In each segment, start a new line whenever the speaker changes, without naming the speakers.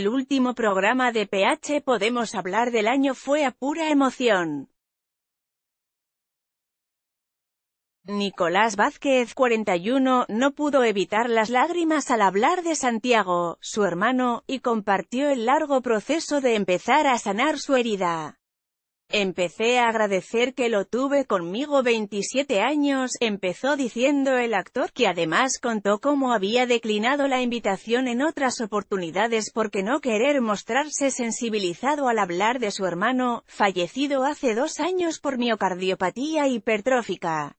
El último programa de PH Podemos Hablar del año fue a pura emoción. Nicolás Vázquez, 41, no pudo evitar las lágrimas al hablar de Santiago, su hermano, y compartió el largo proceso de empezar a sanar su herida. Empecé a agradecer que lo tuve conmigo 27 años, empezó diciendo el actor, que además contó cómo había declinado la invitación en otras oportunidades porque no querer mostrarse sensibilizado al hablar de su hermano, fallecido hace dos años por miocardiopatía hipertrófica.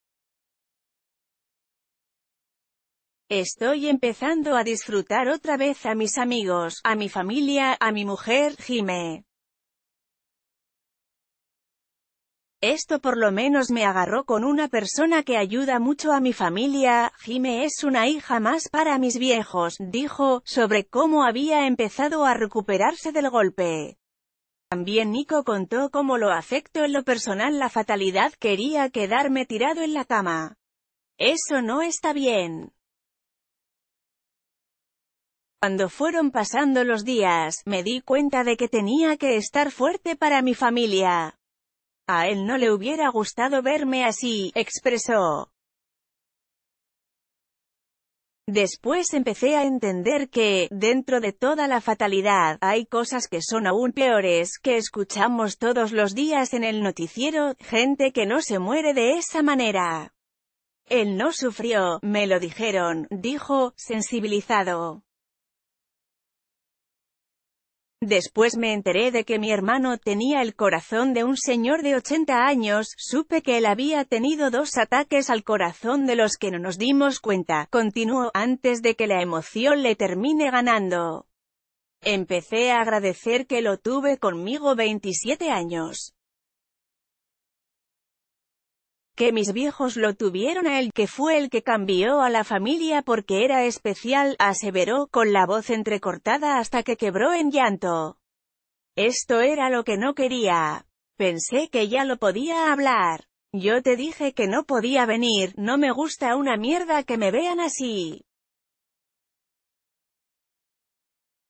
Estoy empezando a disfrutar otra vez a mis amigos, a mi familia, a mi mujer, Jime. Esto por lo menos me agarró con una persona que ayuda mucho a mi familia, Jime es una hija más para mis viejos, dijo, sobre cómo había empezado a recuperarse del golpe. También Nico contó cómo lo afectó en lo personal la fatalidad quería quedarme tirado en la cama. Eso no está bien. Cuando fueron pasando los días, me di cuenta de que tenía que estar fuerte para mi familia. A él no le hubiera gustado verme así, expresó. Después empecé a entender que, dentro de toda la fatalidad, hay cosas que son aún peores, que escuchamos todos los días en el noticiero, gente que no se muere de esa manera. Él no sufrió, me lo dijeron, dijo, sensibilizado. Después me enteré de que mi hermano tenía el corazón de un señor de 80 años, supe que él había tenido dos ataques al corazón de los que no nos dimos cuenta, continuó, antes de que la emoción le termine ganando. Empecé a agradecer que lo tuve conmigo 27 años que mis viejos lo tuvieron a él que fue el que cambió a la familia porque era especial, aseveró, con la voz entrecortada hasta que quebró en llanto. Esto era lo que no quería. Pensé que ya lo podía hablar. Yo te dije que no podía venir, no me gusta una mierda que me vean así.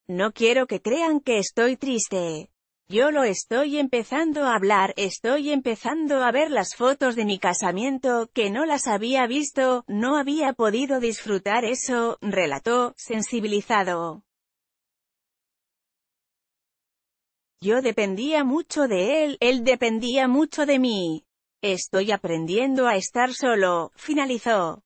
No quiero que crean que estoy triste. Yo lo estoy empezando a hablar, estoy empezando a ver las fotos de mi casamiento, que no las había visto, no había podido disfrutar eso, relató, sensibilizado. Yo dependía mucho de él, él dependía mucho de mí. Estoy aprendiendo a estar solo, finalizó.